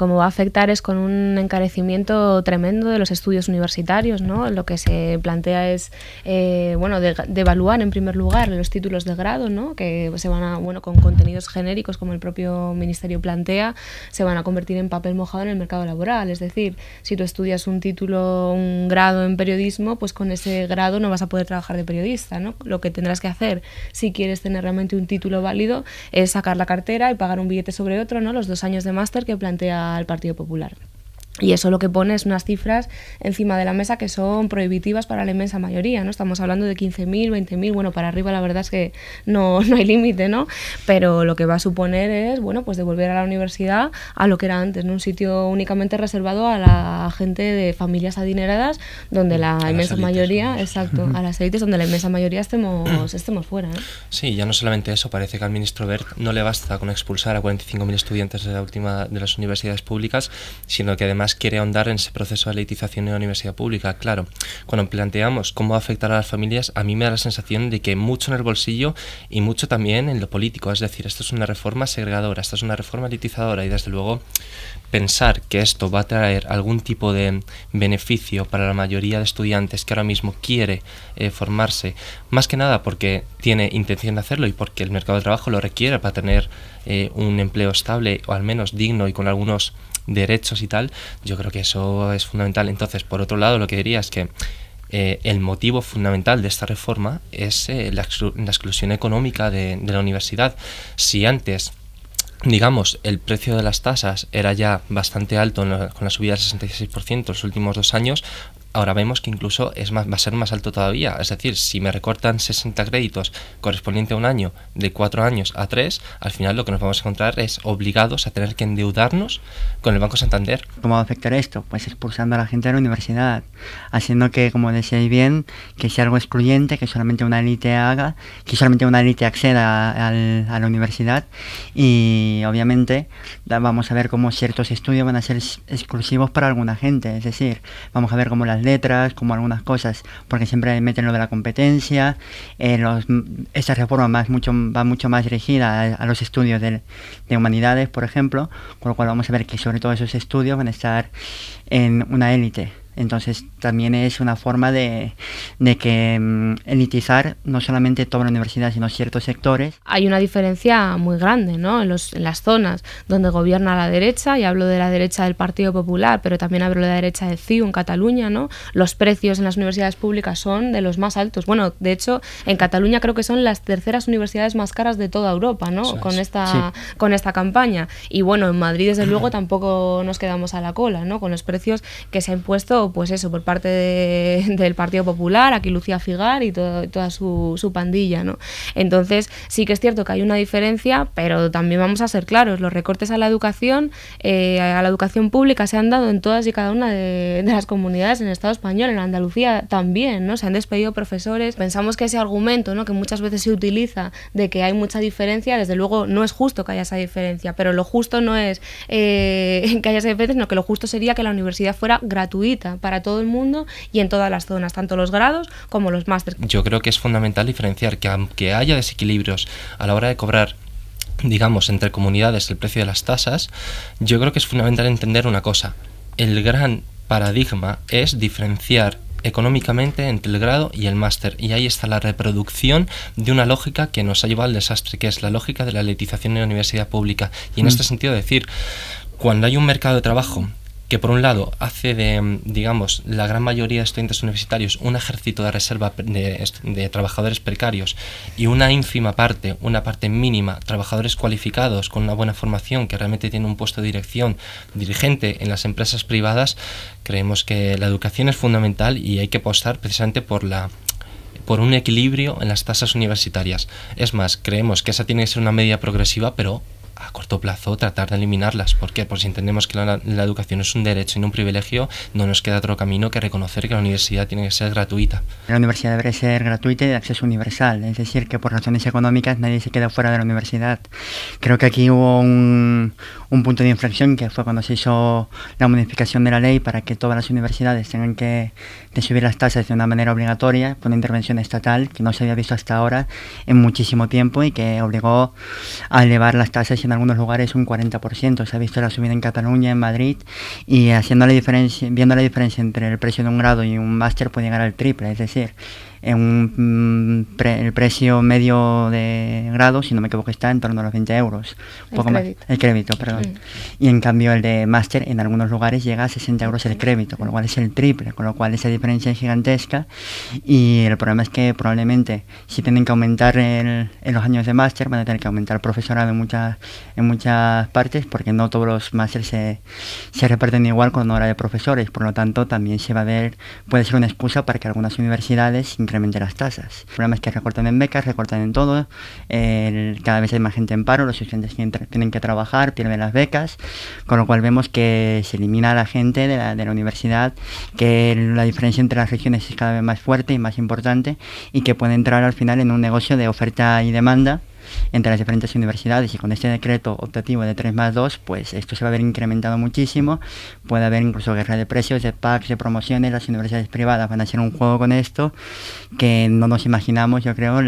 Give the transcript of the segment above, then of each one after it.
como va a afectar es con un encarecimiento tremendo de los estudios universitarios, ¿no? Lo que se plantea es, eh, bueno, devaluar de, en primer lugar los títulos de grado, ¿no? Que se van a, bueno, con contenidos genéricos como el propio ministerio plantea, se van a convertir en papel mojado en el mercado laboral. Es decir, si tú estudias un título, un grado en periodismo, pues con ese grado no vas a poder trabajar de periodista, Lo que tendrás que hacer si quieres tener realmente un título válido es sacar la cartera y pagar un billete sobre otro, ¿no? Los dos años de máster que plantea al Partido Popular. Y eso lo que pone es unas cifras encima de la mesa que son prohibitivas para la inmensa mayoría, ¿no? Estamos hablando de 15.000, 20.000, bueno, para arriba la verdad es que no, no hay límite, ¿no? Pero lo que va a suponer es, bueno, pues devolver a la universidad a lo que era antes, ¿no? Un sitio únicamente reservado a la gente de familias adineradas, donde mm. la inmensa mayoría, exacto, a las élites, donde la inmensa mayoría estemos, mm. estemos fuera, ¿eh? Sí, ya no solamente eso, parece que al ministro Bert no le basta con expulsar a 45.000 estudiantes de la última de las universidades públicas, sino que además quiere ahondar en ese proceso de elitización de la universidad pública. Claro, cuando planteamos cómo afectar a las familias, a mí me da la sensación de que mucho en el bolsillo y mucho también en lo político. Es decir, esto es una reforma segregadora, esto es una reforma elitizadora y desde luego pensar que esto va a traer algún tipo de beneficio para la mayoría de estudiantes que ahora mismo quiere eh, formarse, más que nada porque tiene intención de hacerlo y porque el mercado de trabajo lo requiere para tener eh, un empleo estable o al menos digno y con algunos derechos y tal, yo creo que eso es fundamental. Entonces, por otro lado, lo que diría es que eh, el motivo fundamental de esta reforma es eh, la, exclusión económica de, la universidad. Si antes digamos, el precio de las tasas era ya bastante alto con la subida del 66% los últimos dos años, ahora vemos que incluso es más, va a ser más alto todavía. Es decir, si me recortan 60 créditos correspondiente a un año, de cuatro años a 3, al final lo que nos vamos a encontrar es obligados a tener que endeudarnos con el Banco Santander. ¿Cómo va a afectar esto? Pues expulsando a la gente de la universidad, haciendo que, como decíais bien, que sea algo excluyente, que solamente una élite haga, que solamente una élite acceda a, la universidad y obviamente vamos a ver cómo ciertos estudios van a ser exclusivos para alguna gente, es decir, vamos a ver cómo las letras, como algunas cosas, porque siempre meten lo de la competencia. ...esta eh, los, reforma más, mucho, va mucho más dirigida a, los estudios de, humanidades, por ejemplo, con lo cual vamos a ver que sobre todo esos estudios van a estar en una élite. Entonces también es una forma de, de que mm, elitizar no solamente toda la universidad, sino ciertos sectores. Hay una diferencia muy grande ¿no? en, los, en las zonas donde gobierna la derecha, y hablo de la derecha del Partido Popular, pero también hablo de la derecha del CIU en Cataluña, ¿no? los precios en las universidades públicas son de los más altos. Bueno, de hecho, en Cataluña creo que son las terceras universidades más caras de toda Europa ¿no? con, esta, con esta campaña. Y bueno, en Madrid desde luego tampoco nos quedamos a la cola ¿no? con los precios que se han puesto pues eso, por parte del Partido Popular, aquí Lucía Figar y toda su, pandilla, ¿no? Entonces, sí que es cierto que hay una diferencia, pero también vamos a ser claros, los recortes a la educación, eh, a la educación pública se han dado en todas y cada una de, las comunidades en el Estado español, en Andalucía también, ¿no? Se han despedido profesores. Pensamos que ese argumento, ¿no? Que muchas veces se utiliza de que hay mucha diferencia, desde luego no es justo que haya esa diferencia, pero lo justo no es eh, que haya esa diferencia, sino que lo justo sería que la universidad fuera gratuita para todo el mundo y en todas las zonas, tanto los grados como los másteres. Yo creo que es fundamental diferenciar que aunque haya desequilibrios a la hora de cobrar digamos, entre comunidades el precio de las tasas, yo creo que es fundamental entender una cosa. El gran paradigma es diferenciar económicamente entre el grado y el máster. Y ahí está la reproducción de una lógica que nos ha llevado al desastre, que es la lógica de la letización en la universidad pública. Y en mm. este sentido decir, cuando hay un mercado de trabajo que por un lado hace de, mm, digamos, la gran mayoría de estudiantes universitarios un ejército de reserva de, trabajadores precarios y una ínfima parte, una parte mínima, trabajadores cualificados con una buena formación que realmente tienen un puesto de dirección, dirigente en las empresas privadas, creemos que la educación es fundamental y hay que apostar precisamente por la por un equilibrio en las tasas universitarias. Es más, creemos que esa tiene que ser una medida progresiva, pero a corto plazo tratar de eliminarlas. ¿Por Porque si entendemos que la, educación es un derecho y no un privilegio, no nos queda otro camino que reconocer que la universidad tiene que ser gratuita. La universidad debe ser gratuita y de acceso universal, es decir, que por razones económicas nadie se queda fuera de la universidad. Creo que aquí hubo un, un punto de inflexión que fue cuando se hizo la modificación de la ley para que todas las universidades tengan que, subir las tasas de una manera obligatoria con una intervención estatal que no se había visto hasta ahora en muchísimo tiempo y que obligó a elevar las tasas en algunos lugares un 40%. Se ha visto la subida en Cataluña, en Madrid, y haciendo la diferencia, viendo la diferencia entre el precio de un grado y un máster puede llegar al triple. Es decir, en un mm, el precio medio de grado, si no me equivoco, está en torno a los 20 euros. el poco crédito. el crédito, perdón. Mm. Y en cambio el de máster en algunos lugares llega a 60 euros el crédito, con lo cual es el triple, con lo cual esa diferencia es gigantesca y el problema es que probablemente si tienen que aumentar en los años de máster van a tener que aumentar el profesorado en muchas, en muchas partes porque no todos los másteres se, se reparten igual cuando hora de profesores, por lo tanto también se va a ver, puede ser una excusa para que algunas universidades incremente las tasas. El problema es que recortan en becas, recortan en todo, cada vez hay más gente en paro, los estudiantes tienen que trabajar, pierden las becas, con lo cual vemos que se elimina a la gente de la, de la universidad, que la diferencia entre las regiones es cada vez más fuerte y más importante y que puede entrar al final en un negocio de oferta y demanda entre las diferentes universidades y con este decreto optativo de 3 más 2, pues esto se va a ver incrementado muchísimo. Puede haber incluso guerra de precios, de packs, de promociones. Las universidades privadas van a hacer un juego con esto que no nos imaginamos, yo creo,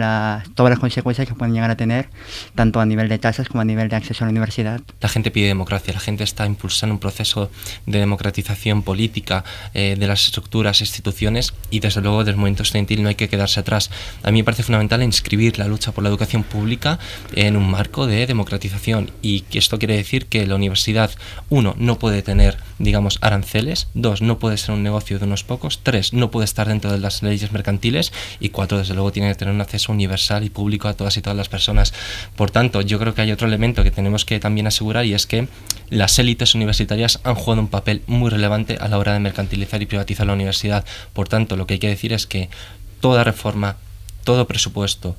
todas las consecuencias que pueden llegar a tener, tanto a nivel de tasas como a nivel de acceso a la universidad. La gente pide democracia, la gente está impulsando un proceso de democratización política eh, de las estructuras, instituciones y desde luego del movimiento estudiantil no hay que quedarse atrás. A mí me parece fundamental inscribir la lucha por la educación pública en un marco de democratización. Y esto quiere decir que la universidad, uno, no puede tener, digamos, aranceles, dos, no puede ser un negocio de unos pocos, tres, no puede estar dentro de las leyes mercantiles y cuatro, desde luego, tiene que tener un acceso universal y público a todas y todas las personas. Por tanto, yo creo que hay otro elemento que tenemos que también asegurar y es que las élites universitarias han jugado un papel muy relevante a la hora de mercantilizar y privatizar la universidad. Por tanto, lo que hay que decir es que toda reforma, todo presupuesto,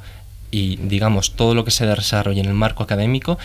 y digamos todo lo que se desarrolle en el marco académico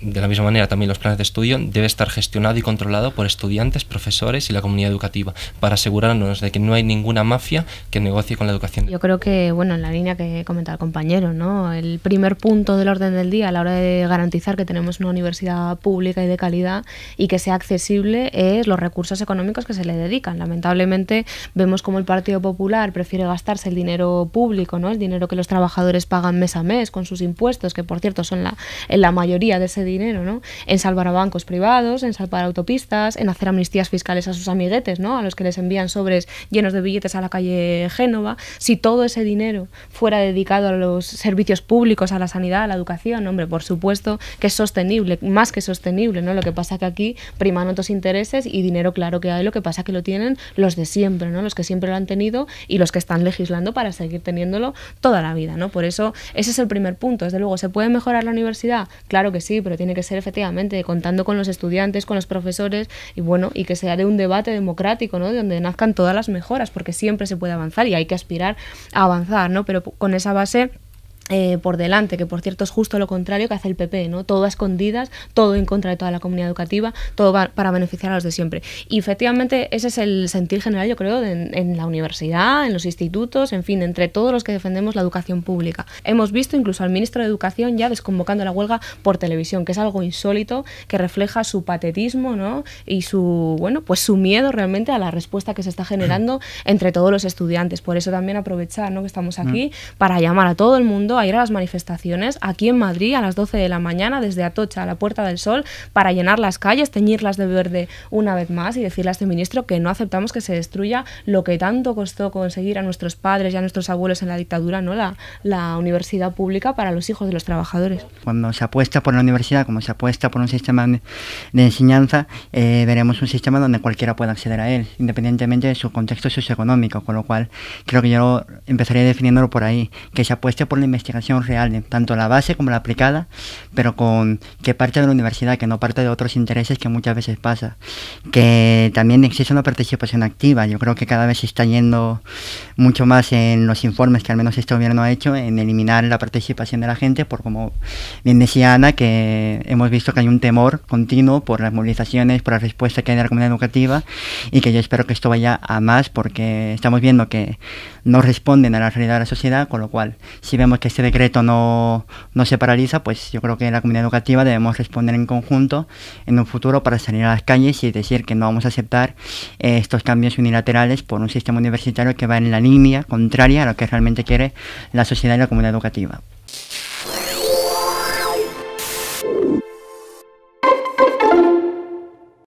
de la misma manera, también los planes de estudio debe estar gestionado y controlado por estudiantes, profesores y la comunidad educativa para asegurarnos de que no hay ninguna mafia que negocie con la educación. Yo creo que, bueno, en la línea que comentaba el compañero, ¿no? El primer punto del orden del día a la hora de garantizar que tenemos una universidad pública y de calidad y que sea accesible es los recursos económicos que se le dedican. Lamentablemente vemos como el Partido Popular prefiere gastarse el dinero público, ¿no? El dinero que los trabajadores pagan mes a mes con sus impuestos, que por cierto son la, en la mayoría de ese dinero, ¿no? En salvar a bancos privados, en salvar autopistas, en hacer amnistías fiscales a sus amiguetes, ¿no? A los que les envían sobres llenos de billetes a la calle Génova. Si todo ese dinero fuera dedicado a los servicios públicos, a la sanidad, a la educación, hombre, por supuesto que es sostenible, más que sostenible, ¿no? Lo que pasa que aquí priman otros intereses y dinero claro que hay, lo que pasa que lo tienen los de siempre, ¿no? Los que siempre lo han tenido y los que están legislando para seguir teniéndolo toda la vida, ¿no? Por eso ese es el primer punto. Desde luego, ¿se puede mejorar la universidad? Claro que que sí, pero tiene que ser efectivamente contando con los estudiantes, con los profesores y bueno, y que sea de un debate democrático, ¿no? donde nazcan todas las mejoras, porque siempre se puede avanzar y hay que aspirar a avanzar, ¿no? Pero con esa base eh, por delante, que por cierto es justo lo contrario que hace el PP, ¿no? Todo a escondidas, todo en contra de toda la comunidad educativa, todo para beneficiar a los de siempre. Y efectivamente ese es el sentir general, yo creo, en, la universidad, en los institutos, en fin, entre todos los que defendemos la educación pública. Hemos visto incluso al ministro de Educación ya desconvocando la huelga por televisión, que es algo insólito, que refleja su patetismo, ¿no? Y su, bueno, pues su miedo realmente a la respuesta que se está generando entre todos los estudiantes. Por eso también aprovechar, ¿no? Que estamos mm. aquí para llamar a todo el mundo a ir a las manifestaciones aquí en Madrid a las 12 de la mañana desde Atocha a la Puerta del Sol para llenar las calles, teñirlas de verde una vez más y decirle a este ministro que no aceptamos que se destruya lo que tanto costó conseguir a nuestros padres y a nuestros abuelos en la dictadura, ¿no? la, la universidad pública para los hijos de los trabajadores. Cuando se apuesta por la universidad, como se apuesta por un sistema de enseñanza, eh, veremos un sistema donde cualquiera pueda acceder a él, independientemente de su contexto socioeconómico, con lo cual creo que yo empezaría definiéndolo por ahí, que se apueste por la investigación investigación real, tanto la base como la aplicada, pero con que parte de la universidad, que no parte de otros intereses que muchas veces pasa. Que también existe una participación activa. Yo creo que cada vez se está yendo mucho más en los informes que al menos este gobierno ha hecho, en eliminar la participación de la gente, por como bien decía Ana, que hemos visto que hay un temor continuo por las movilizaciones, por la respuesta que hay de la comunidad educativa, y que yo espero que esto vaya a más porque estamos viendo que no responden a la realidad de la sociedad, con lo cual si vemos que este decreto no, se paraliza, pues yo creo que en la comunidad educativa debemos responder en conjunto en un futuro para salir a las calles y decir que no vamos a aceptar eh, estos cambios unilaterales por un sistema universitario que va en la línea contraria a lo que realmente quiere la sociedad y la comunidad educativa.